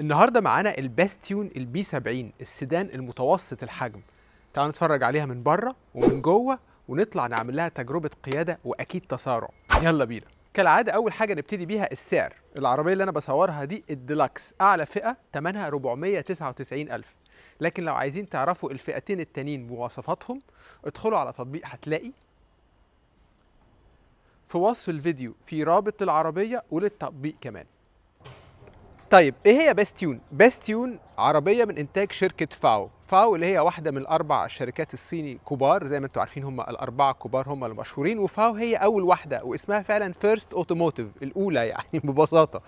النهارده معانا الباستيون البي 70 السيدان المتوسط الحجم تعالوا نتفرج عليها من بره ومن جوه ونطلع نعمل لها تجربه قياده واكيد تسارع يلا بينا كالعاده اول حاجه نبتدي بيها السعر العربيه اللي انا بصورها دي الديلكس اعلى فئه ثمنها 499000 لكن لو عايزين تعرفوا الفئتين التانيين مواصفاتهم ادخلوا على تطبيق هتلاقي في وصف الفيديو في رابط العربيه وللتطبيق كمان طيب ايه هي باستيون؟ باستيون عربيه من انتاج شركه فاو، فاو اللي هي واحده من الاربع شركات الصيني كبار زي ما انتم عارفين هم الاربعه كبار هم المشهورين وفاو هي اول واحده واسمها فعلا فيرست اوتوموتيف الاولى يعني ببساطه.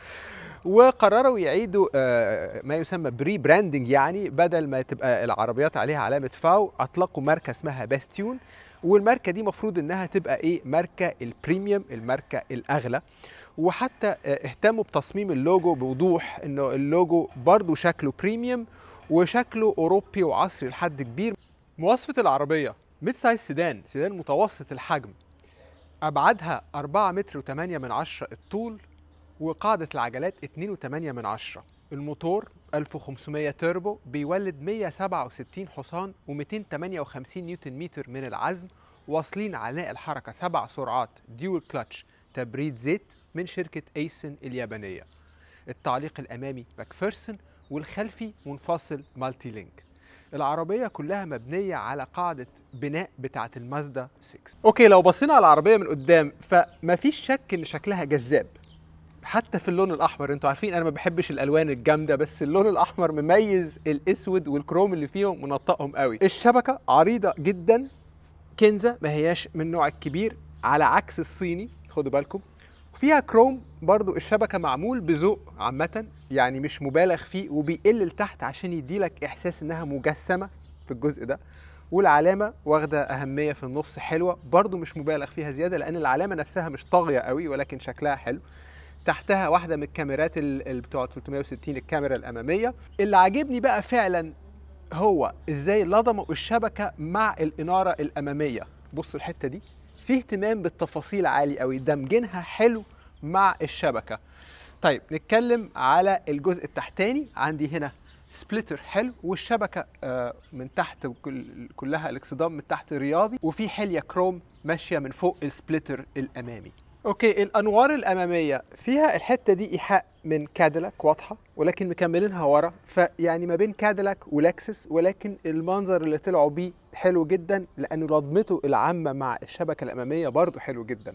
وقرروا يعيدوا آه، ما يسمى بري براندنج يعني بدل ما تبقى العربيات عليها علامه فاو اطلقوا ماركه اسمها باستيون والماركه دي مفروض انها تبقى ايه ماركه البريميوم الماركه الاغلى وحتى آه، اهتموا بتصميم اللوجو بوضوح انه اللوجو برضو شكله بريميوم وشكله اوروبي وعصري لحد كبير مواصفة العربية ميد سايز سيدان سيدان متوسط الحجم أبعادها 4 متر و8 من 10 الطول وقاعدة العجلات 2.8 من 10 الموتور 1500 توربو بيولد 167 حصان و258 نيوتن متر من العزم واصلين عناء الحركة سبع سرعات ديول كلتش تبريد زيت من شركة ايسن اليابانية التعليق الأمامي ماكفيرسون والخلفي منفصل مالتي لينك العربية كلها مبنية على قاعدة بناء بتاعة المازدا 6 اوكي لو بصينا على العربية من قدام فمفيش شك ان شكلها جذاب حتى في اللون الاحمر انتوا عارفين انا ما بحبش الالوان الجامده بس اللون الاحمر مميز الاسود والكروم اللي فيهم منطقهم قوي الشبكه عريضه جدا كنزه ما هياش من نوع الكبير على عكس الصيني خدوا بالكم فيها كروم برضو الشبكة معمول بذوق عامة يعني مش مبالغ فيه وبيقل لتحت عشان يديلك إحساس إنها مجسمة في الجزء ده والعلامة واخدة أهمية في النص حلوة برضو مش مبالغ فيها زيادة لأن العلامة نفسها مش طاغية قوي ولكن شكلها حلو تحتها واحدة من الكاميرات اللي بتوع 360 الكاميرا الأمامية اللي عاجبني بقى فعلا هو إزاي لضموا الشبكة مع الإنارة الأمامية بص الحتة دي فيه اهتمام بالتفاصيل عالي قوي دمجينها حلو مع الشبكه طيب نتكلم على الجزء التحتاني عندي هنا سبليتر حلو والشبكه آه، من تحت كلها الاكسدام من تحت رياضي وفي حليه كروم ماشيه من فوق السبليتر الامامي اوكي الانوار الاماميه فيها الحته دي ايحاء من كاديلاك واضحه ولكن مكملينها ورا فيعني ما بين كاديلاك ولكسس ولكن المنظر اللي طلعوا بيه حلو جدا لانه لضمته العامه مع الشبكه الاماميه برضو حلو جدا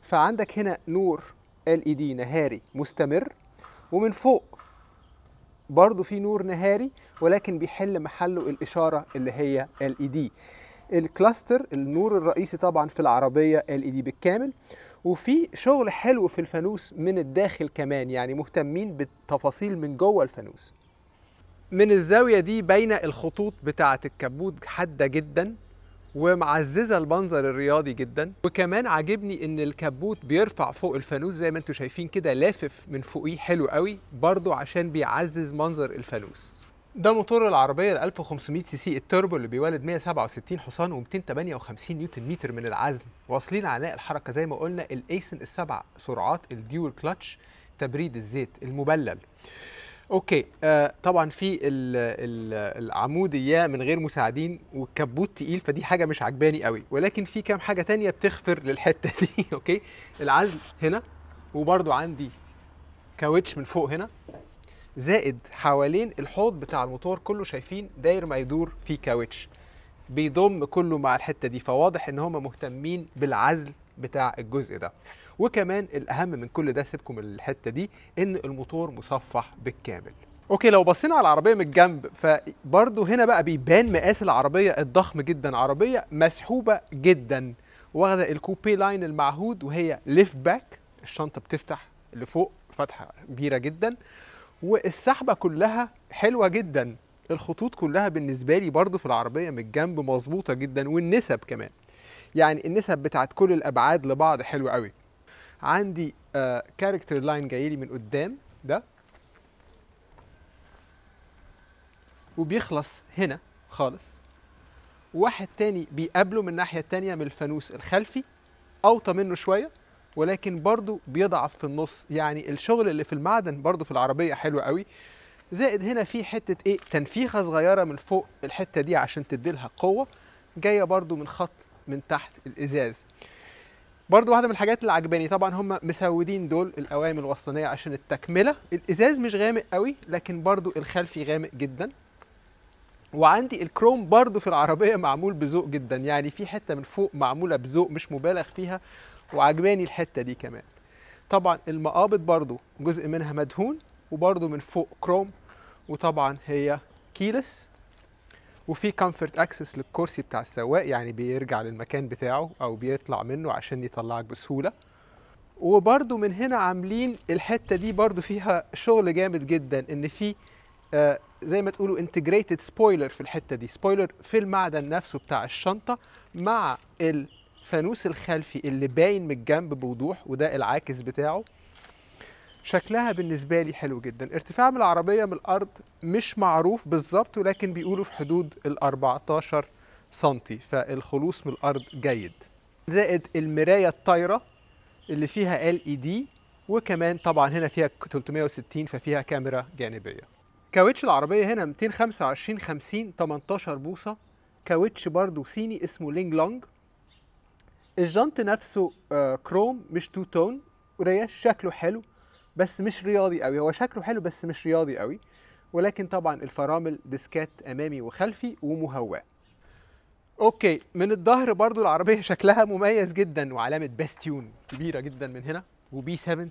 فعندك هنا نور ال اي دي نهاري مستمر ومن فوق برضو في نور نهاري ولكن بيحل محله الاشاره اللي هي ال اي دي الكلاستر النور الرئيسي طبعا في العربيه ال اي دي بالكامل وفي شغل حلو في الفانوس من الداخل كمان يعني مهتمين بالتفاصيل من جوه الفانوس من الزاوية دي باينة الخطوط بتاعة الكبوت حادة جدا ومعززة المنظر الرياضي جدا وكمان عاجبني ان الكبوت بيرفع فوق الفانوس زي ما انتم شايفين كده لافف من فوقيه حلو قوي برضو عشان بيعزز منظر الفانوس ده موتور العربيه ال 1500 سي سي التوربو اللي بيولد 167 حصان و258 نيوتن متر من العزم واصلين عناء الحركه زي ما قلنا الايسن السبع سرعات الديول كلتش تبريد الزيت المبلل اوكي آه طبعا في العموديه من غير مساعدين والكبوت تقيل فدي حاجه مش عجباني قوي ولكن في كام حاجه تانية بتخفر للحته دي اوكي العزل هنا وبرده عندي كاوتش من فوق هنا زائد حوالين الحوض بتاع الموتور كله شايفين داير ما يدور فيه كاوتش بيضم كله مع الحته دي فواضح ان هم مهتمين بالعزل بتاع الجزء ده وكمان الاهم من كل ده سيبكم الحته دي ان الموتور مصفح بالكامل اوكي لو بصينا على العربيه من الجنب فبرضه هنا بقى بيبان مقاس العربيه الضخم جدا عربيه مسحوبه جدا واخده الكوبي لاين المعهود وهي ليف باك الشنطه بتفتح لفوق فتحه كبيره جدا والسحبه كلها حلوه جدا الخطوط كلها بالنسبه لي برضو في العربيه من الجنب مظبوطه جدا والنسب كمان يعني النسب بتاعت كل الابعاد لبعض حلوه قوي عندي كاركتر آه، لاين جاي لي من قدام ده وبيخلص هنا خالص واحد تاني بيقابله من الناحيه التانيه من الفانوس الخلفي اوطى منه شويه ولكن برضو بيضعف في النص يعني الشغل اللي في المعدن برضو في العربية حلو قوي زائد هنا في حتة ايه تنفيخة صغيرة من فوق الحتة دي عشان تديلها قوة جاية برضو من خط من تحت الإزاز برضو واحدة من الحاجات اللي عجباني طبعا هم مسودين دول الأوامل الوصلانية عشان التكملة الإزاز مش غامق قوي لكن برضو الخلفي غامق جدا وعندي الكروم برضو في العربية معمول بذوق جدا يعني في حتة من فوق معمولة بذوق مش مبالغ فيها وعجباني الحته دي كمان طبعا المقابض برضو جزء منها مدهون وبرضو من فوق كروم وطبعا هي كيلس وفي كومفورت اكسس للكرسي بتاع السواق يعني بيرجع للمكان بتاعه او بيطلع منه عشان يطلعك بسهوله وبرضو من هنا عاملين الحته دي برضو فيها شغل جامد جدا ان في آه زي ما تقولوا انتجريتد سبويلر في الحته دي سبويلر في المعدن نفسه بتاع الشنطه مع ال الفانوس الخلفي اللي باين من الجنب بوضوح وده العاكس بتاعه شكلها بالنسبة لي حلو جدا ارتفاع من العربية من الأرض مش معروف بالظبط ولكن بيقولوا في حدود ال 14 سنتي فالخلوص من الأرض جيد زائد المراية الطايرة اللي فيها ال دي e وكمان طبعا هنا فيها 360 ففيها كاميرا جانبية كاوتش العربية هنا 225 50 18 بوصة كاوتش برضو صيني اسمه لينج لونج الجنط نفسه آه، كروم مش تو تون قريش شكله حلو بس مش رياضي قوي هو شكله حلو بس مش رياضي قوي ولكن طبعا الفرامل ديسكات امامي وخلفي ومهواه اوكي من الظهر برضو العربيه شكلها مميز جدا وعلامه باستيون كبيره جدا من هنا وبي 70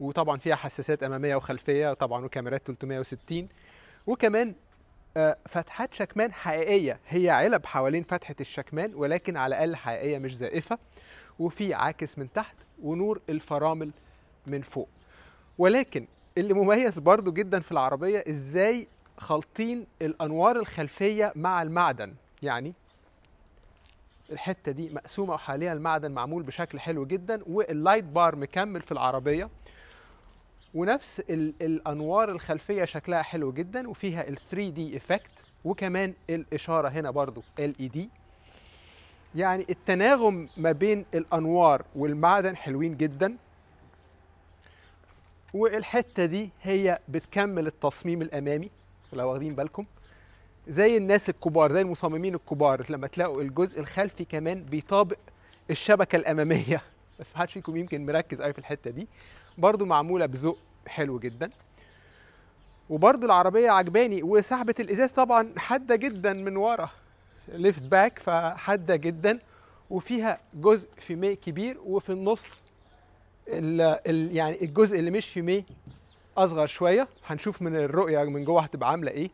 وطبعا فيها حساسات اماميه وخلفيه طبعا وكاميرات 360 وكمان آه، فتحات شكمان حقيقيه هي علب حوالين فتحه الشكمان ولكن على الاقل حقيقيه مش زائفه وفي عاكس من تحت ونور الفرامل من فوق ولكن اللي مميز برضو جدا في العربيه ازاي خالطين الانوار الخلفيه مع المعدن يعني الحته دي مقسومه وحاليا المعدن معمول بشكل حلو جدا واللايت بار مكمل في العربيه ونفس الانوار الخلفيه شكلها حلو جدا وفيها ال 3 دي ايفكت وكمان الاشاره هنا برضو ال اي دي يعني التناغم ما بين الانوار والمعدن حلوين جدا والحته دي هي بتكمل التصميم الامامي لو واخدين بالكم زي الناس الكبار زي المصممين الكبار لما تلاقوا الجزء الخلفي كمان بيطابق الشبكه الاماميه بس محدش فيكم يمكن مركز قوي في الحته دي برضو معموله بذوق حلو جدا وبرضو العربيه عجباني وسحبه الازاز طبعا حاده جدا من ورا ليفت باك فحاده جدا وفيها جزء في مي كبير وفي النص ال ال يعني الجزء اللي مش في مي اصغر شويه هنشوف من الرؤيه من جوه هتبقى عامله ايه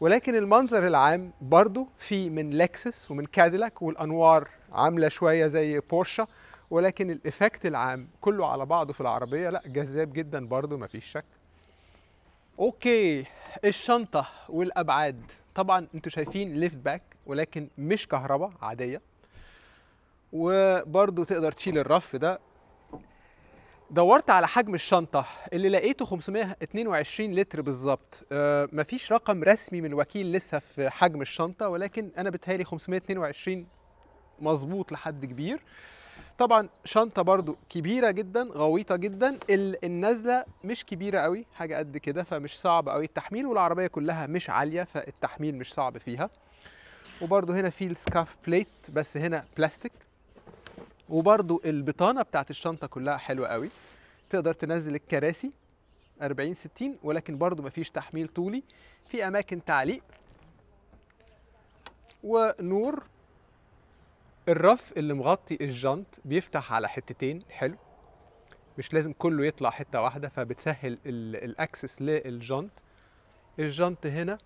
ولكن المنظر العام برضو في من لكسس ومن كاديلاك والانوار عامله شويه زي بورشا ولكن الإفكت العام كله على بعضه في العربية لا جذاب جدا برضه مفيش شك اوكي الشنطة والأبعاد طبعا انتوا شايفين ليفت باك ولكن مش كهرباء عادية وبرضه تقدر تشيل الرف ده دورت على حجم الشنطة اللي لقيته 522 لتر بالظبط أه مفيش رقم رسمي من الوكيل لسه في حجم الشنطة ولكن أنا بتهيألي 522 مظبوط لحد كبير طبعا شنطه برضو كبيره جدا غويطه جدا النازله مش كبيره قوي حاجه قد كده فمش صعب قوي التحميل والعربيه كلها مش عاليه فالتحميل مش صعب فيها وبرضو هنا في السكاف بليت بس هنا بلاستيك وبرضو البطانه بتاعت الشنطه كلها حلوه قوي تقدر تنزل الكراسي 40 60 ولكن برضو مفيش تحميل طولي في اماكن تعليق ونور الرف اللي مغطي الجنط بيفتح على حتتين حلو مش لازم كله يطلع حته واحده فبتسهل الاكسس للجنط الجنط هنا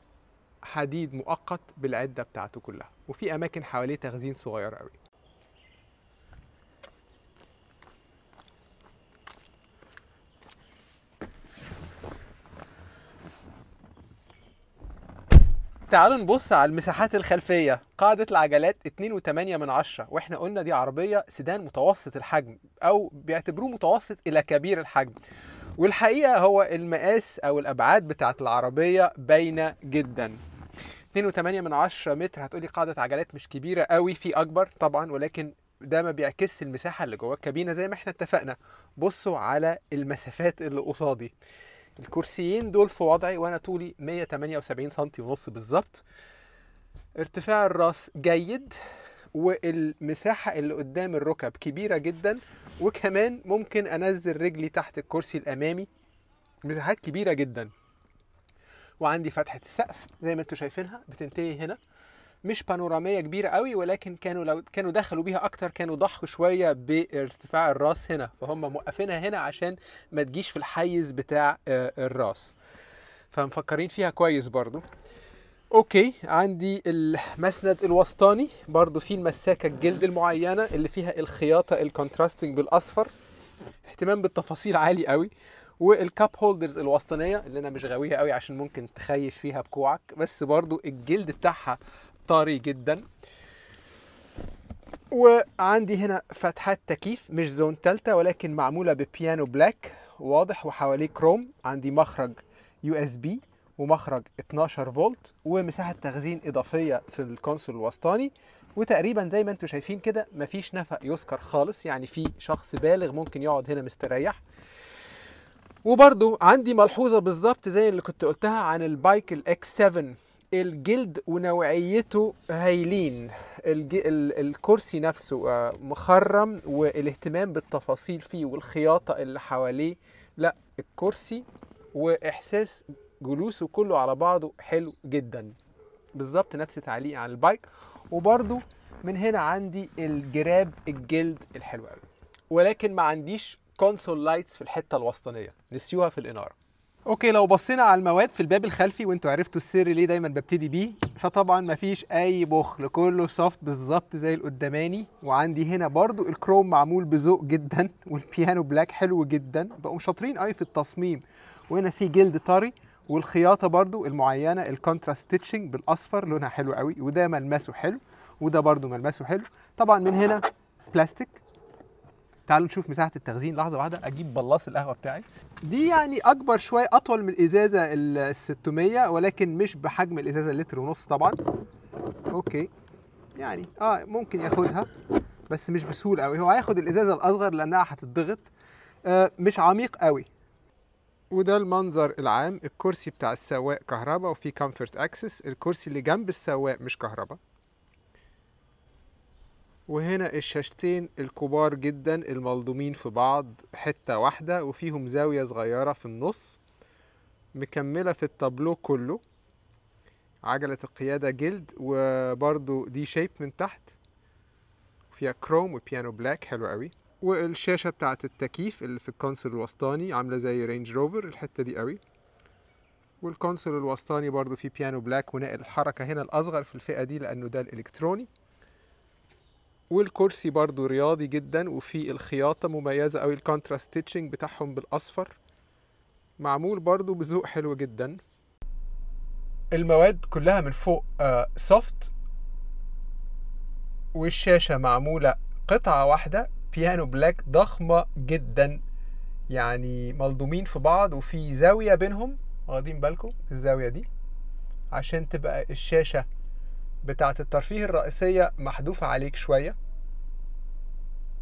حديد مؤقت بالعده بتاعته كلها وفي اماكن حواليه تخزين صغير قوي تعالوا نبص على المساحات الخلفية قاعدة العجلات 2.8 من عشرة واحنا قلنا دي عربية سيدان متوسط الحجم او بيعتبروه متوسط الى كبير الحجم والحقيقة هو المقاس او الابعاد بتاعة العربية باينة جدا 2.8 من عشرة متر هتقولي قاعدة عجلات مش كبيرة قوي في اكبر طبعا ولكن ده ما بيعكسش المساحة اللي جوه الكابينة زي ما احنا اتفقنا بصوا على المسافات اللي قصادي الكرسيين دول في وضعي وانا طولي 178 سم ونص بالظبط ارتفاع الراس جيد والمساحة اللي قدام الركب كبيرة جدا وكمان ممكن انزل رجلي تحت الكرسي الامامي مساحات كبيرة جدا وعندي فتحة السقف زي ما انتم شايفينها بتنتهي هنا مش بانوراميه كبيره قوي ولكن كانوا لو كانوا دخلوا بيها اكتر كانوا ضحوا شويه بارتفاع الراس هنا فهم موقفينها هنا عشان ما تجيش في الحيز بتاع آه، الراس فمفكرين فيها كويس برضو اوكي عندي المسند الوسطاني برضو فيه المساكه الجلد المعينه اللي فيها الخياطه الكونتراستنج بالاصفر اهتمام بالتفاصيل عالي قوي والكاب هولدرز الوسطانيه اللي انا مش غاويها قوي عشان ممكن تخيش فيها بكوعك بس برضو الجلد بتاعها طري جدا وعندي هنا فتحات تكييف مش زون تالتة ولكن معمولة ببيانو بلاك واضح وحواليه كروم عندي مخرج يو اس بي ومخرج 12 فولت ومساحة تخزين إضافية في الكونسول الوسطاني وتقريبا زي ما انتم شايفين كده مفيش نفق يذكر خالص يعني في شخص بالغ ممكن يقعد هنا مستريح وبرضو عندي ملحوظة بالظبط زي اللي كنت قلتها عن البايك الاكس 7 الجلد ونوعيته هايلين الج... الكرسي نفسه آه، مخرم والاهتمام بالتفاصيل فيه والخياطة اللي حواليه لا الكرسي واحساس جلوسه كله على بعضه حلو جدا بالظبط نفس تعليق عن البايك وبرده من هنا عندي الجراب الجلد الحلو قوي ولكن ما عنديش الكونسول لايتس في الحته الوسطانيه نسيوها في الاناره اوكي لو بصينا على المواد في الباب الخلفي وانتوا عرفتوا السر ليه دايما ببتدي بيه فطبعا مفيش اي بخل كله سوفت بالظبط زي القداماني وعندي هنا برضو الكروم معمول بذوق جدا والبيانو بلاك حلو جدا بقوا شاطرين اي في التصميم وهنا في جلد طري والخياطه برضو المعينه الكونتراست ستيتشنج بالاصفر لونها حلو قوي وده ملمسه حلو وده برضو ملمسه حلو طبعا من هنا بلاستيك تعالوا نشوف مساحه التخزين لحظه واحده اجيب بلاص القهوه بتاعي دي يعني اكبر شويه اطول من الازازه ال 600 ولكن مش بحجم الازازه اللتر ونص طبعا اوكي يعني اه ممكن ياخدها بس مش بسهوله قوي هو هياخد الازازه الاصغر لانها هتتضغط آه مش عميق قوي وده المنظر العام الكرسي بتاع السواق كهرباء وفي كومفورت اكسس الكرسي اللي جنب السواق مش كهرباء وهنا الشاشتين الكبار جدا الملضومين في بعض حتة واحدة وفيهم زاوية صغيرة في النص مكملة في التابلو كله عجلة القيادة جلد وبرضو دي شيب من تحت فيها كروم وبيانو بلاك حلو قوي والشاشة بتاعت التكييف اللي في الكونسول الوسطاني عاملة زي رينج روفر الحتة دي قوي والكونسول الوسطاني برضو فيه بيانو بلاك ونقل الحركة هنا الأصغر في الفئة دي لأنه ده الإلكتروني والكرسي برضو رياضي جدا وفي الخياطة مميزة أوي الكونترا ستيتشنج بتاعهم بالأصفر معمول برضو بذوق حلو جدا المواد كلها من فوق سوفت آه، والشاشة معمولة قطعة واحدة بيانو بلاك ضخمة جدا يعني ملضومين في بعض وفي زاوية بينهم واخدين بالكم الزاوية دي عشان تبقى الشاشة بتاعة الترفيه الرئيسية محذوفة عليك شوية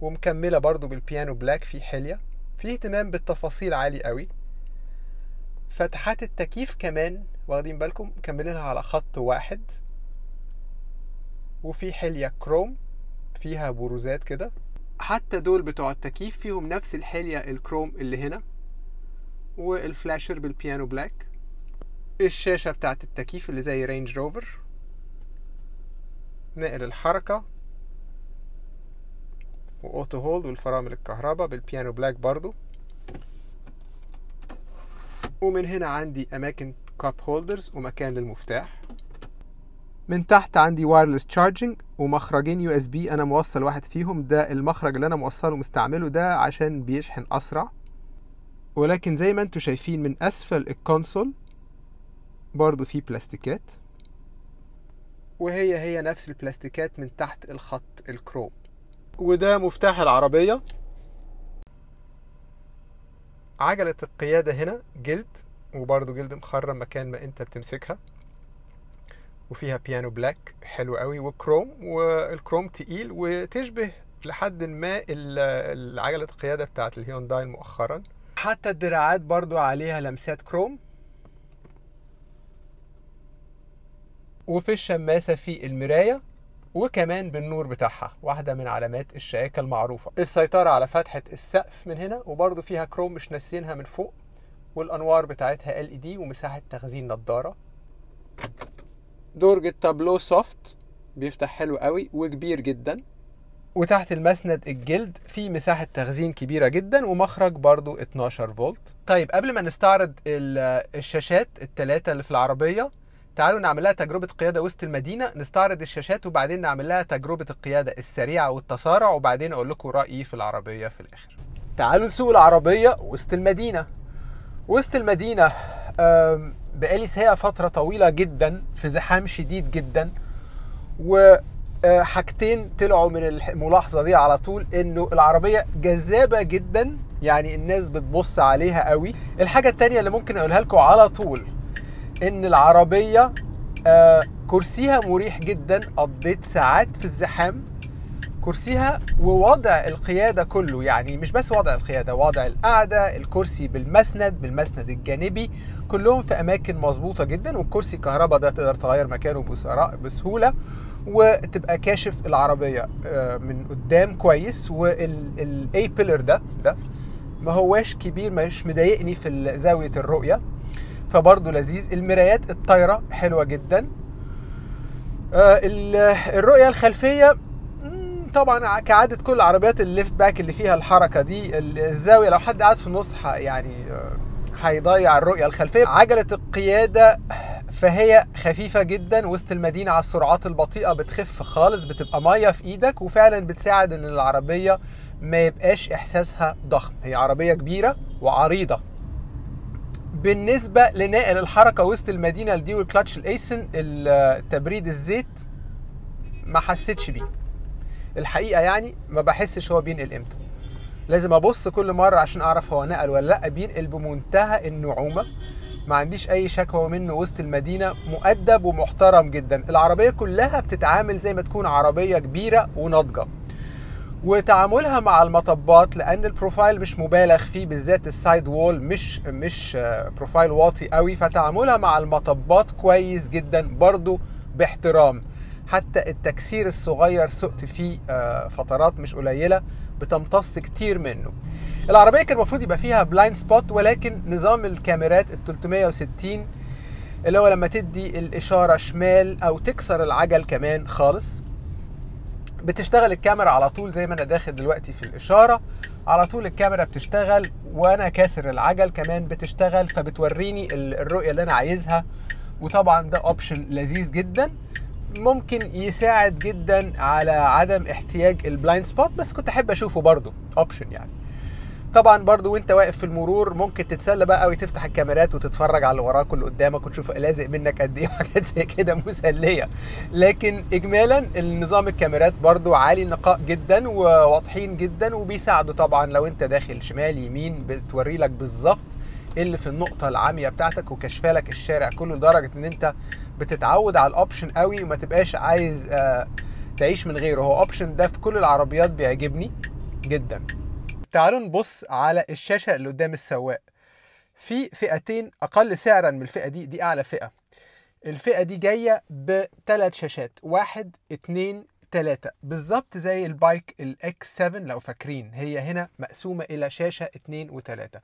ومكملة برضو بالبيانو بلاك في حلية في اهتمام بالتفاصيل عالي قوي فتحات التكييف كمان واخدين بالكم مكملينها على خط واحد وفي حلية كروم فيها بروزات كده حتى دول بتوع التكييف فيهم نفس الحلية الكروم اللي هنا والفلاشر بالبيانو بلاك الشاشة بتاعة التكييف اللي زي رينج روفر نقل الحركة واوتو هولد والفرامل الكهرباء بالبيانو بلاك برضو ومن هنا عندي اماكن كاب هولدرز ومكان للمفتاح من تحت عندي وايرلس تشارجنج ومخرجين يو اس بي انا موصل واحد فيهم ده المخرج اللي انا موصله ومستعمله ده عشان بيشحن اسرع ولكن زي ما انتم شايفين من اسفل الكونسول برضو في بلاستيكات وهي هي نفس البلاستيكات من تحت الخط الكروم وده مفتاح العربية عجلة القيادة هنا جلد وبرضو جلد مخرم مكان ما انت بتمسكها وفيها بيانو بلاك حلو قوي وكروم والكروم تقيل وتشبه لحد ما عجلة القيادة بتاعت الهيونداي مؤخرا حتى الدراعات برضو عليها لمسات كروم وفي الشماسة في المراية وكمان بالنور بتاعها واحدة من علامات الشياكة المعروفة السيطرة على فتحة السقف من هنا وبرضو فيها كروم مش ناسينها من فوق والأنوار بتاعتها LED ومساحة تخزين نضارة درج التابلو سوفت بيفتح حلو قوي وكبير جدا وتحت المسند الجلد في مساحة تخزين كبيرة جدا ومخرج برضو 12 فولت طيب قبل ما نستعرض الشاشات الثلاثة اللي في العربية تعالوا نعمل لها تجربة قيادة وسط المدينة نستعرض الشاشات وبعدين نعمل لها تجربة القيادة السريعة والتسارع وبعدين أقول لكم رأيي في العربية في الآخر تعالوا نسوق العربية وسط المدينة وسط المدينة بقالي ساعة فترة طويلة جدا في زحام شديد جدا وحاجتين آه، طلعوا من الملاحظة دي على طول انه العربية جذابة جدا يعني الناس بتبص عليها قوي الحاجة التانية اللي ممكن اقولها لكم على طول ان العربيه آه، كرسيها مريح جدا قضيت ساعات في الزحام كرسيها ووضع القياده كله يعني مش بس وضع القياده وضع القعده الكرسي بالمسند بالمسند الجانبي كلهم في اماكن مظبوطه جدا والكرسي الكهرباء ده تقدر تغير مكانه بسهوله وتبقى كاشف العربيه آه، من قدام كويس والاي بيلر ده ده ما هواش كبير مش مضايقني في زاويه الرؤيه فبرضه لذيذ المرايات الطايره حلوه جدا آه، الرؤيه الخلفيه طبعا كعاده كل العربيات الليفت باك اللي فيها الحركه دي الزاويه لو حد قاعد في النص يعني آه، هيضيع الرؤيه الخلفيه عجله القياده فهي خفيفة جدا وسط المدينة على السرعات البطيئة بتخف خالص بتبقى مية في ايدك وفعلا بتساعد ان العربية ما يبقاش احساسها ضخم هي عربية كبيرة وعريضة بالنسبه لناقل الحركه وسط المدينه الديو الكلتش الايسن تبريد الزيت ما حسيتش بيه الحقيقه يعني ما بحسش هو بينقل امتى لازم ابص كل مره عشان اعرف هو نقل ولا لا بينقل بمنتهى النعومه ما عنديش اي شكوى منه وسط المدينه مؤدب ومحترم جدا العربيه كلها بتتعامل زي ما تكون عربيه كبيره وناضجه وتعاملها مع المطبات لان البروفايل مش مبالغ فيه بالذات السايد وول مش مش آه، بروفايل واطي قوي فتعاملها مع المطبات كويس جدا برضو باحترام حتى التكسير الصغير سقت فيه آه، فترات مش قليله بتمتص كتير منه العربيه كان المفروض يبقى فيها بلايند سبوت ولكن نظام الكاميرات ال 360 اللي هو لما تدي الاشاره شمال او تكسر العجل كمان خالص بتشتغل الكاميرا على طول زي ما انا داخل دلوقتي في الاشاره على طول الكاميرا بتشتغل وانا كاسر العجل كمان بتشتغل فبتوريني الرؤيه اللي انا عايزها وطبعا ده اوبشن لذيذ جدا ممكن يساعد جدا على عدم احتياج البلايند سبوت بس كنت احب اشوفه برضه اوبشن يعني طبعا برضو وانت واقف في المرور ممكن تتسلى بقى قوي تفتح الكاميرات وتتفرج على اللي وراك واللي قدامك وتشوف لازق منك قد ايه وحاجات زي كده مسليه لكن اجمالا النظام الكاميرات برضو عالي النقاء جدا وواضحين جدا وبيساعدوا طبعا لو انت داخل شمال يمين بتوري لك بالظبط اللي في النقطة العامية بتاعتك وكشفة لك الشارع كله لدرجة ان انت بتتعود على الاوبشن قوي وما تبقاش عايز آه، تعيش من غيره هو اوبشن ده في كل العربيات بيعجبني جدا تعالوا نبص على الشاشة اللي قدام السواق في فئتين أقل سعرا من الفئة دي دي أعلى فئة الفئة دي جاية بثلاث شاشات واحد اتنين تلاتة بالظبط زي البايك الاكس 7 لو فاكرين هي هنا مقسومة إلى شاشة اتنين وتلاتة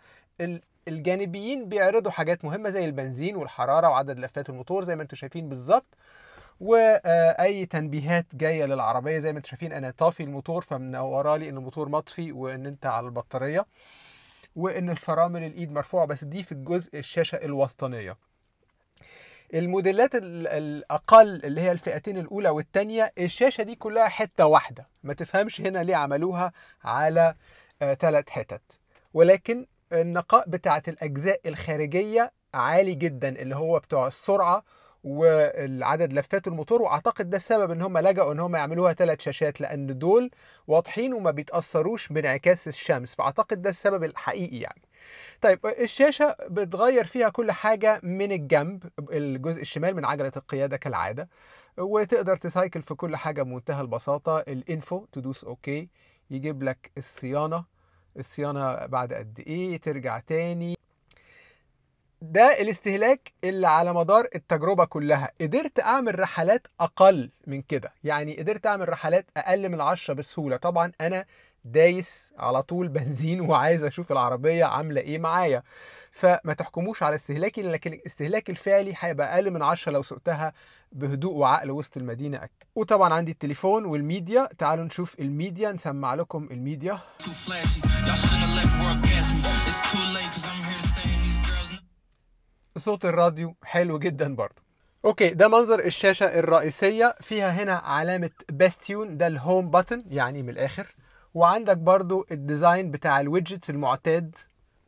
الجانبيين بيعرضوا حاجات مهمة زي البنزين والحرارة وعدد لفات الموتور زي ما انتم شايفين بالظبط واي تنبيهات جايه للعربيه زي ما انتم شايفين انا طافي الموتور فمنوره لي ان الموتور مطفي وان انت على البطاريه وان الفرامل الايد مرفوعه بس دي في الجزء الشاشه الوسطانيه الموديلات الاقل اللي هي الفئتين الاولى والثانيه الشاشه دي كلها حته واحده ما تفهمش هنا ليه عملوها على ثلاث آه، حتت ولكن النقاء بتاعه الاجزاء الخارجيه عالي جدا اللي هو بتوع السرعه والعدد لفات الموتور واعتقد ده السبب ان هم لجأوا ان هم يعملوها ثلاث شاشات لان دول واضحين وما بيتاثروش بانعكاس الشمس فاعتقد ده السبب الحقيقي يعني طيب الشاشه بتغير فيها كل حاجه من الجنب الجزء الشمال من عجله القياده كالعاده وتقدر تسايكل في كل حاجه بمنتهى البساطه الانفو تدوس اوكي يجيب لك الصيانه الصيانه بعد قد ايه ترجع تاني ده الاستهلاك اللي على مدار التجربة كلها قدرت أعمل رحلات أقل من كده يعني قدرت أعمل رحلات أقل من العشرة بسهولة طبعا أنا دايس على طول بنزين وعايز اشوف العربيه عامله ايه معايا فما تحكموش على استهلاكي لكن الاستهلاك الفعلي هيبقى اقل من 10 لو سقتها بهدوء وعقل وسط المدينه أكيد. وطبعا عندي التليفون والميديا تعالوا نشوف الميديا نسمع لكم الميديا صوت الراديو حلو جدا برضو اوكي ده منظر الشاشة الرئيسية فيها هنا علامة باستيون ده الهوم باتن يعني من الاخر وعندك برضو الديزاين بتاع الويدجتس المعتاد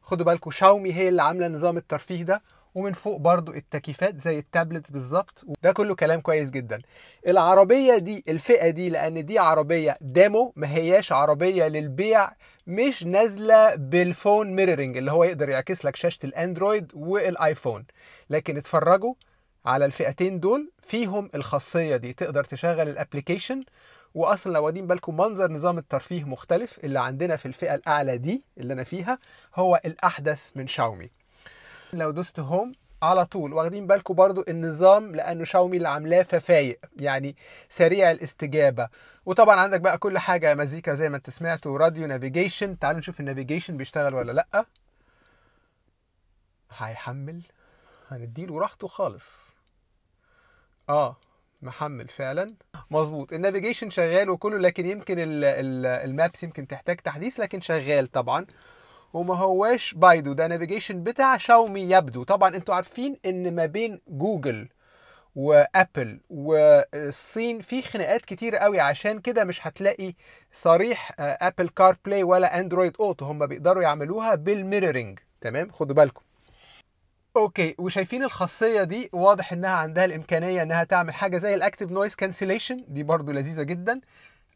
خدوا بالكم شاومي هي اللي عامله نظام الترفيه ده ومن فوق برضو التكييفات زي التابلتس بالظبط وده كله كلام كويس جدا العربية دي الفئة دي لأن دي عربية ديمو ما هياش عربية للبيع مش نازلة بالفون ميرورنج اللي هو يقدر يعكس لك شاشة الاندرويد والايفون لكن اتفرجوا على الفئتين دول فيهم الخاصية دي تقدر تشغل الابليكيشن واصلا لو واخدين بالكم منظر نظام الترفيه مختلف اللي عندنا في الفئه الاعلى دي اللي انا فيها هو الاحدث من شاومي لو دوست هوم على طول واخدين بالكم برضو النظام لانه شاومي اللي عاملاه ففايق يعني سريع الاستجابه وطبعا عندك بقى كل حاجه مزيكا زي ما انت سمعت وراديو نافيجيشن تعالوا نشوف النافيجيشن بيشتغل ولا لا هيحمل هنديله راحته خالص اه محمل فعلا مظبوط النافيجيشن شغال وكله لكن يمكن المابس يمكن تحتاج تحديث لكن شغال طبعا وما هواش بايدو ده نافيجيشن بتاع شاومي يبدو طبعا انتوا عارفين ان ما بين جوجل وابل والصين في خناقات كتير قوي عشان كده مش هتلاقي صريح آه، ابل كار بلاي ولا اندرويد اوتو هم بيقدروا يعملوها بالميرورنج تمام خدوا بالكم اوكي وشايفين الخاصيه دي واضح انها عندها الامكانيه انها تعمل حاجه زي الاكتيف نويز كانسليشن دي برضو لذيذه جدا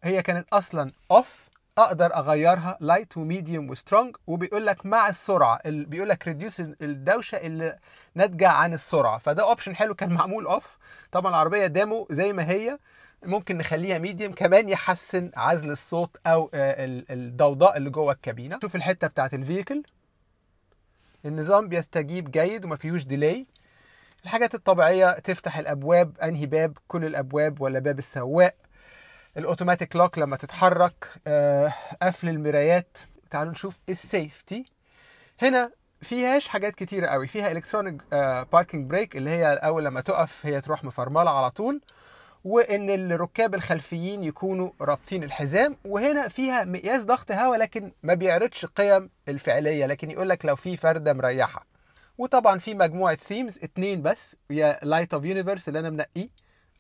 هي كانت اصلا اوف اقدر اغيرها لايت وميديوم وسترونج وبيقول لك مع السرعه بيقول لك ريديوس الدوشه اللي ناتجه عن السرعه فده اوبشن حلو كان معمول اوف طبعا العربيه ديمو زي ما هي ممكن نخليها ميديوم كمان يحسن عزل الصوت او آه، الضوضاء اللي جوه الكابينه شوف الحته بتاعه الفيكل النظام بيستجيب جيد وما فيهوش ديلي الحاجات الطبيعيه تفتح الابواب انهي باب كل الابواب ولا باب السواق الاوتوماتيك لوك لما تتحرك آه، قفل المرايات تعالوا نشوف السيفتي هنا فيهاش حاجات كتيرة قوي فيها الكترونيك باركنج بريك اللي هي الاول لما تقف هي تروح مفرملة على طول وان الركاب الخلفيين يكونوا رابطين الحزام وهنا فيها مقياس ضغط هواء لكن ما بيعرضش قيم الفعليه لكن يقول لك لو في فرده مريحه وطبعا في مجموعه ثيمز اتنين بس يا لايت اوف يونيفرس اللي انا منقيه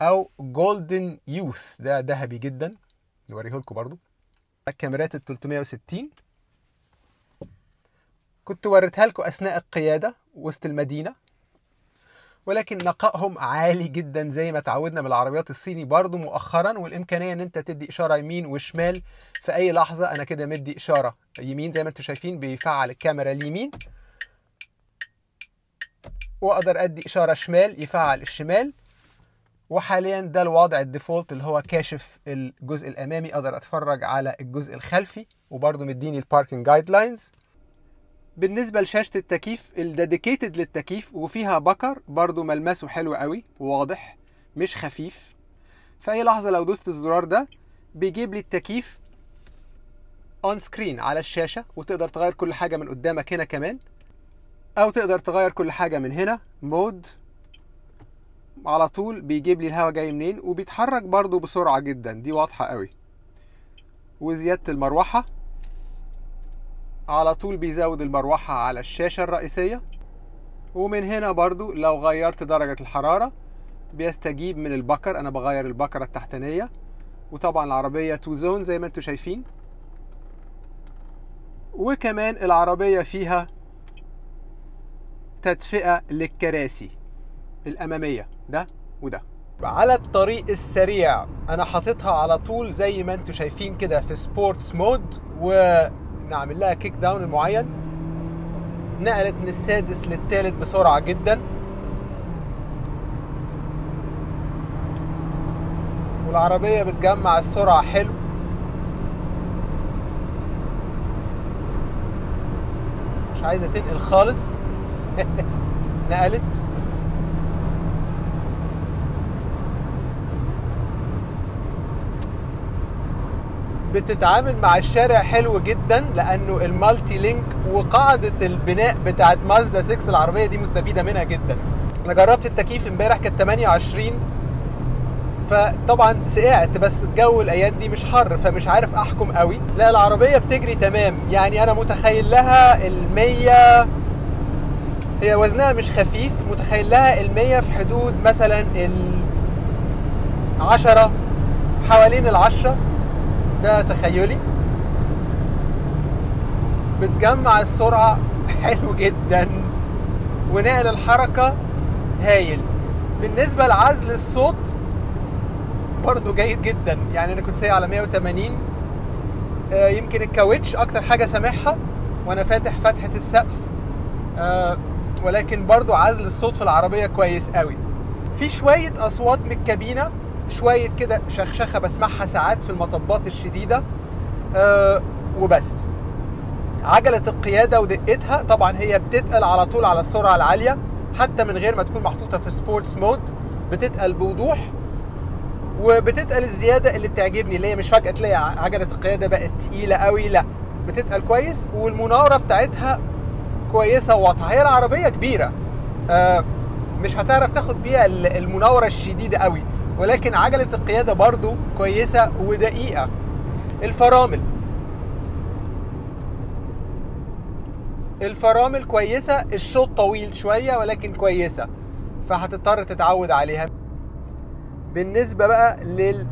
او جولدن يوث ده ذهبي جدا نوريه لكم برضو الكاميرات ال 360 كنت وريتها لكم اثناء القياده وسط المدينه ولكن نقائهم عالي جدا زي ما تعودنا من العربيات الصيني برضو مؤخرا والامكانيه ان انت تدي اشاره يمين وشمال في اي لحظه انا كده مدي اشاره يمين زي ما انتم شايفين بيفعل الكاميرا اليمين واقدر ادي اشاره شمال يفعل الشمال وحاليا ده الوضع الديفولت اللي هو كاشف الجزء الامامي اقدر اتفرج على الجزء الخلفي وبرده مديني الباركنج جايد لاينز بالنسبة لشاشة التكييف الديديكيتد للتكييف وفيها بكر برضو ملمسه حلو قوي واضح مش خفيف في أي لحظة لو دوست الزرار ده بيجيب لي التكييف اون سكرين على الشاشة وتقدر تغير كل حاجة من قدامك هنا كمان أو تقدر تغير كل حاجة من هنا مود على طول بيجيب لي الهواء جاي منين وبيتحرك برضو بسرعة جدا دي واضحة قوي وزيادة المروحة على طول بيزود المروحة على الشاشة الرئيسية ومن هنا برضو لو غيرت درجة الحرارة بيستجيب من البكر انا بغير البكرة التحتانية وطبعا العربية تو زون زي ما انتم شايفين وكمان العربية فيها تدفئة للكراسي الأمامية ده وده على الطريق السريع انا حاططها على طول زي ما انتم شايفين كده في سبورتس مود ونعمل لها كيك داون معين نقلت من السادس للثالث بسرعه جدا والعربيه بتجمع السرعه حلو مش عايزه تنقل خالص نقلت بتتعامل مع الشارع حلو جدا لانه المالتي لينك وقاعده البناء بتاعت مازدا 6 العربيه دي مستفيده منها جدا انا جربت التكييف امبارح كانت 28 فطبعا سقعت بس الجو الايام دي مش حر فمش عارف احكم قوي لا العربيه بتجري تمام يعني انا متخيل لها ال 100 هي وزنها مش خفيف متخيل لها ال 100 في حدود مثلا ال 10 حوالين ال 10 ده تخيلي بتجمع السرعة حلو جدا ونقل الحركة هايل بالنسبة لعزل الصوت برضو جيد جدا يعني انا كنت سايق على 180 آه يمكن الكاوتش اكتر حاجة سامعها وانا فاتح فتحة السقف آه ولكن برضو عزل الصوت في العربية كويس قوي في شوية اصوات من الكابينة شويه كده شخشخه بسمعها ساعات في المطبات الشديده أه وبس عجله القياده ودقتها طبعا هي بتتقل على طول على السرعه العاليه حتى من غير ما تكون محطوطه في سبورتس مود بتتقل بوضوح وبتتقل الزياده اللي بتعجبني اللي هي مش فجاه تلاقي عجله القياده بقت تقيله قوي لا بتتقل كويس والمناوره بتاعتها كويسه وواضحه هي العربيه كبيره أه مش هتعرف تاخد بيها المناوره الشديده قوي ولكن عجلة القيادة برضو كويسة ودقيقة الفرامل الفرامل كويسة الشوط طويل شوية ولكن كويسة فهتضطر تتعود عليها بالنسبة بقى لل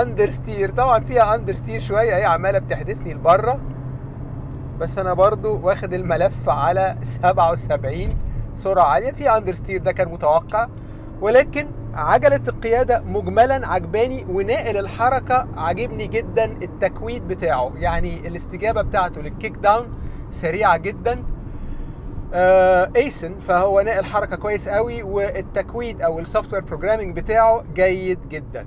اندرستير طبعا فيها اندرستير شوية هي عمالة بتحدثني لبره بس انا برضو واخد الملف على 77 سرعة عالية في اندرستير ده كان متوقع ولكن عجلة القيادة مجملا عجباني وناقل الحركة عجبني جدا التكويد بتاعه يعني الاستجابة بتاعته للكيك داون سريعة جدا ايسن آه، فهو ناقل حركة كويس قوي والتكويد او السوفت وير بروجرامنج بتاعه جيد جدا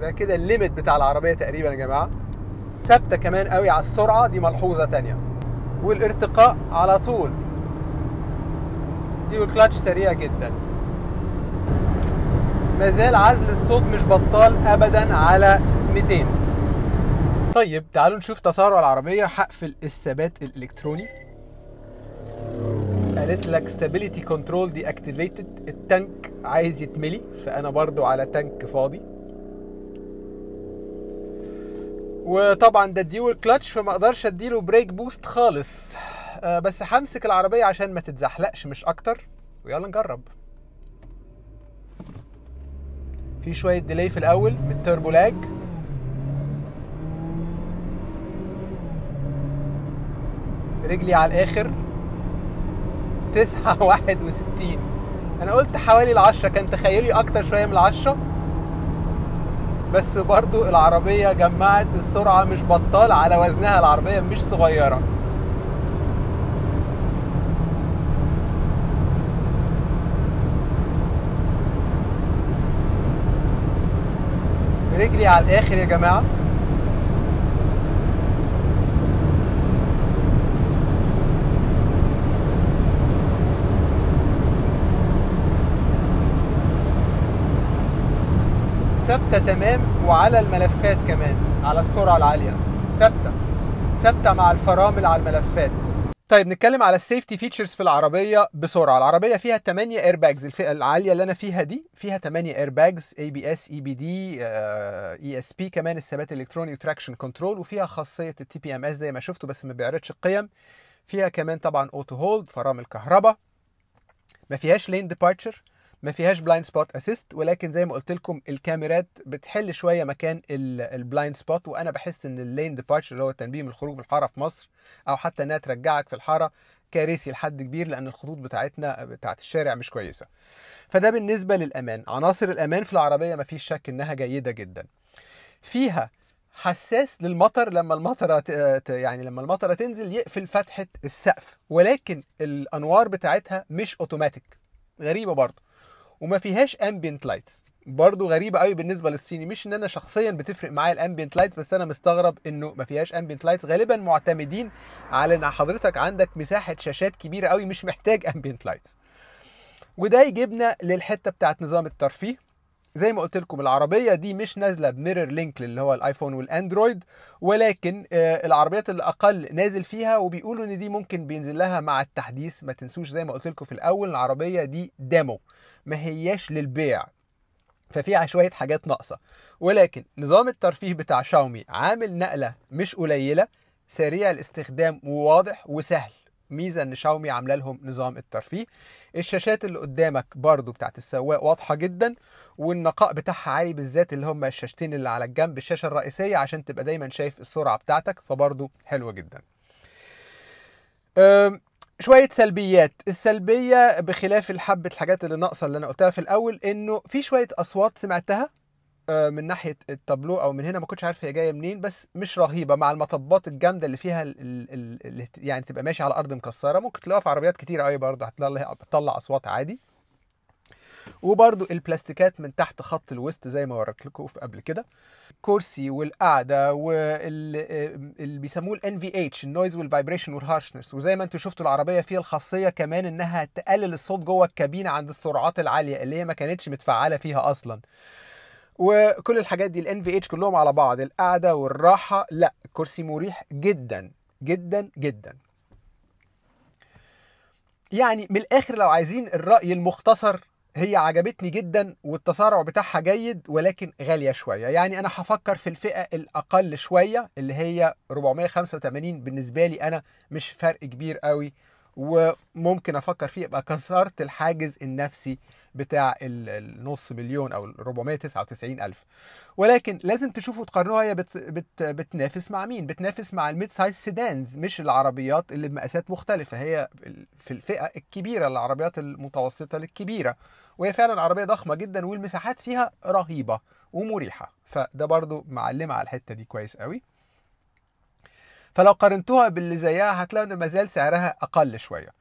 ده كده الليمت بتاع العربية تقريبا يا جماعة ثابتة كمان قوي على السرعة دي ملحوظة تانية والارتقاء على طول دي والكلاتش سريع جدا مازال عزل الصوت مش بطال ابدا على 200 طيب تعالوا نشوف تسارع العربيه هقفل الثبات الالكتروني قالت لك ستابيليتي كنترول دي اكتيفيتد التانك عايز يتملي فانا برضو على تانك فاضي وطبعا ده ديول كلتش فما اقدرش اديله بريك بوست خالص آه، بس همسك العربيه عشان ما تتزحلقش مش اكتر ويلا نجرب في شويه ديلي في الاول من التربو لاج رجلي على الاخر تسعة واحد وستين انا قلت حوالي العشرة كان تخيلي اكتر شوية من العشرة بس برضو العربية جمعت السرعة مش بطال على وزنها العربية مش صغيرة رجلي على الاخر يا جماعه ثابته تمام وعلى الملفات كمان على السرعه العاليه ثابته ثابته مع الفرامل على الملفات طيب نتكلم على السيفتي فيتشرز في العربيه بسرعه العربيه فيها 8 اير باجز الفئه العاليه اللي انا فيها دي فيها 8 اير باجز اي بي اس اي بي دي اي اس بي كمان الثبات الالكتروني وتراكشن كنترول وفيها خاصيه التي بي ام اس زي ما شفتوا بس ما بيعرضش القيم فيها كمان طبعا اوتو هولد فرامل كهرباء ما فيهاش لين ديبارتشر ما فيهاش بلايند سبوت اسيست ولكن زي ما قلت لكم الكاميرات بتحل شويه مكان البلايند سبوت وانا بحس ان اللين ديبارتشر اللي هو التنبيه من الخروج من الحاره في مصر او حتى انها ترجعك في الحاره كارثي لحد كبير لان الخطوط بتاعتنا بتاعت الشارع مش كويسه فده بالنسبه للامان عناصر الامان في العربيه ما فيش شك انها جيده جدا فيها حساس للمطر لما المطره يعني لما المطره تنزل يقفل فتحه السقف ولكن الانوار بتاعتها مش اوتوماتيك غريبه برضه وما فيهاش امبينت لايتس برضه غريبه قوي بالنسبه للصيني مش ان انا شخصيا بتفرق معايا الامبينت لايتس بس انا مستغرب انه ما فيهاش امبينت لايتس غالبا معتمدين على ان حضرتك عندك مساحه شاشات كبيره قوي مش محتاج امبينت لايتس وده يجيبنا للحته بتاعت نظام الترفيه زي ما قلت لكم العربيه دي مش نازله بميرور لينك اللي هو الايفون والاندرويد ولكن آه، العربيات الاقل نازل فيها وبيقولوا ان دي ممكن بينزل لها مع التحديث ما تنسوش زي ما قلت لكم في الاول العربيه دي ديمو ما هياش للبيع ففيها شوية حاجات ناقصة ولكن نظام الترفيه بتاع شاومي عامل نقلة مش قليلة سريع الاستخدام وواضح وسهل ميزه ان شاومي عامله لهم نظام الترفيه الشاشات اللي قدامك برضو بتاعت السواق واضحه جدا والنقاء بتاعها عالي بالذات اللي هم الشاشتين اللي على الجنب الشاشه الرئيسيه عشان تبقى دايما شايف السرعه بتاعتك فبرضو حلوه جدا شوية سلبيات السلبية بخلاف الحبة الحاجات اللي ناقصة اللي أنا قلتها في الأول إنه في شوية أصوات سمعتها آه، من ناحيه التابلو او من هنا ما كنتش عارف هي جايه منين بس مش رهيبه مع المطبات الجامده اللي فيها الـ الـ الـ يعني تبقى ماشي على ارض مكسره ممكن تلاقيها في عربيات كتير قوي أيوة، برضه هتطلع اصوات عادي وبرضو البلاستيكات من تحت خط الوسط زي ما وريت لكم في قبل كده كرسي والقعده واللي آه، بيسموه الان في اتش النويز والفايبريشن والهارشنس وزي ما انتم شفتوا العربيه فيها الخاصيه كمان انها تقلل الصوت جوه الكابينه عند السرعات العاليه اللي هي ما كانتش متفعله فيها اصلا وكل الحاجات دي الان في اتش كلهم على بعض القعده والراحه لا كرسي مريح جدا جدا جدا يعني من الاخر لو عايزين الراي المختصر هي عجبتني جدا والتسارع بتاعها جيد ولكن غاليه شويه يعني انا هفكر في الفئه الاقل شويه اللي هي 485 بالنسبه لي انا مش فرق كبير قوي وممكن افكر فيه ابقى كسرت الحاجز النفسي بتاع النص مليون او 499 الف ولكن لازم تشوفوا تقارنوها هي بت بت بتنافس مع مين بتنافس مع الميد سايز سيدانز مش العربيات اللي بمقاسات مختلفه هي في الفئه الكبيره العربيات المتوسطه للكبيره وهي فعلا عربيه ضخمه جدا والمساحات فيها رهيبه ومريحه فده برضو معلمه على الحته دي كويس قوي فلو قارنتوها باللي زيها هتلاقوا ان مازال سعرها اقل شويه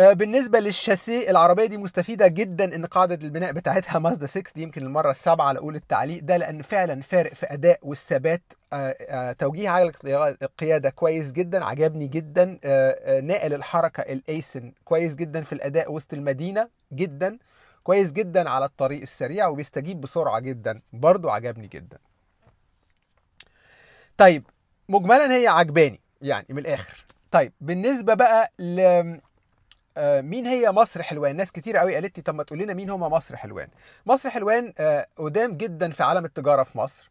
آه، بالنسبه للشاسيه العربيه دي مستفيده جدا ان قاعده البناء بتاعتها مازدا 6 دي يمكن المره السابعه لاقول التعليق ده لان فعلا فارق في اداء والثبات آه، آه، توجيه عجل القياده كويس جدا عجبني جدا ناقل الحركه الايسن كويس جدا في الاداء وسط المدينه جدا كويس جدا على الطريق السريع وبيستجيب بسرعه جدا برضو عجبني جدا طيب مجملا هي عجباني يعني من الاخر طيب بالنسبه بقى ل آه، مين هي مصر حلوان ناس كتير قوي قالت لي طب ما تقول لنا مين هما مصر حلوان مصر حلوان آه، قدام جدا في عالم التجاره في مصر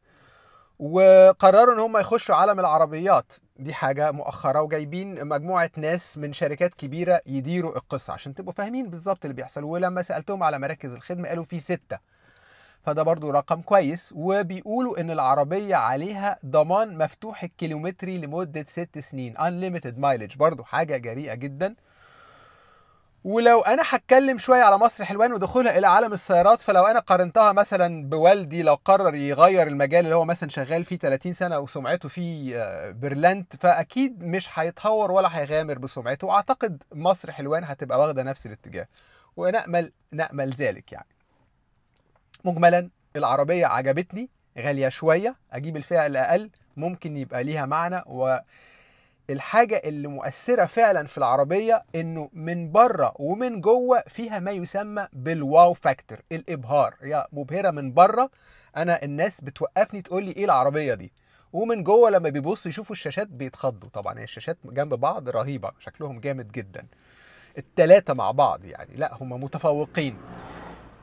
وقرروا ان هم يخشوا عالم العربيات دي حاجة مؤخرة وجايبين مجموعة ناس من شركات كبيرة يديروا القصة عشان تبقوا فاهمين بالظبط اللي بيحصل ولما سألتهم على مراكز الخدمة قالوا في ستة فده برضو رقم كويس وبيقولوا ان العربية عليها ضمان مفتوح الكيلومتري لمدة ست سنين unlimited mileage برضو حاجة جريئة جدا ولو انا هتكلم شويه على مصر حلوان ودخولها الى عالم السيارات فلو انا قارنتها مثلا بوالدي لو قرر يغير المجال اللي هو مثلا شغال فيه 30 سنه وسمعته فيه آه، برلنت فاكيد مش هيتهور ولا هيغامر بسمعته واعتقد مصر حلوان هتبقى واخده نفس الاتجاه ونامل نامل ذلك يعني مجملا العربيه عجبتني غاليه شويه اجيب الفئه الاقل ممكن يبقى ليها معنى و الحاجة اللي مؤثرة فعلا في العربية انه من بره ومن جوه فيها ما يسمى بالواو فاكتور الابهار هي مبهرة من بره انا الناس بتوقفني تقول لي ايه العربية دي ومن جوه لما بيبصوا يشوفوا الشاشات بيتخضوا طبعا هي الشاشات جنب بعض رهيبة شكلهم جامد جدا التلاتة مع بعض يعني لا هم متفوقين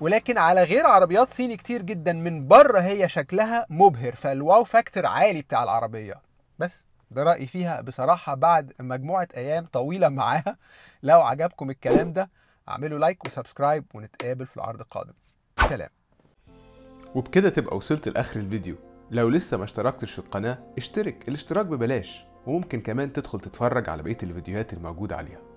ولكن على غير عربيات صيني كتير جدا من بره هي شكلها مبهر فالواو فاكتور عالي بتاع العربية بس ده رأيي فيها بصراحة بعد مجموعة أيام طويلة معاها لو عجبكم الكلام ده اعملوا لايك وسبسكرايب ونتقابل في العرض القادم سلام وبكده تبقى وصلت لآخر الفيديو لو لسه ما اشتركتش في القناة اشترك الاشتراك ببلاش وممكن كمان تدخل تتفرج على بقية الفيديوهات الموجودة عليها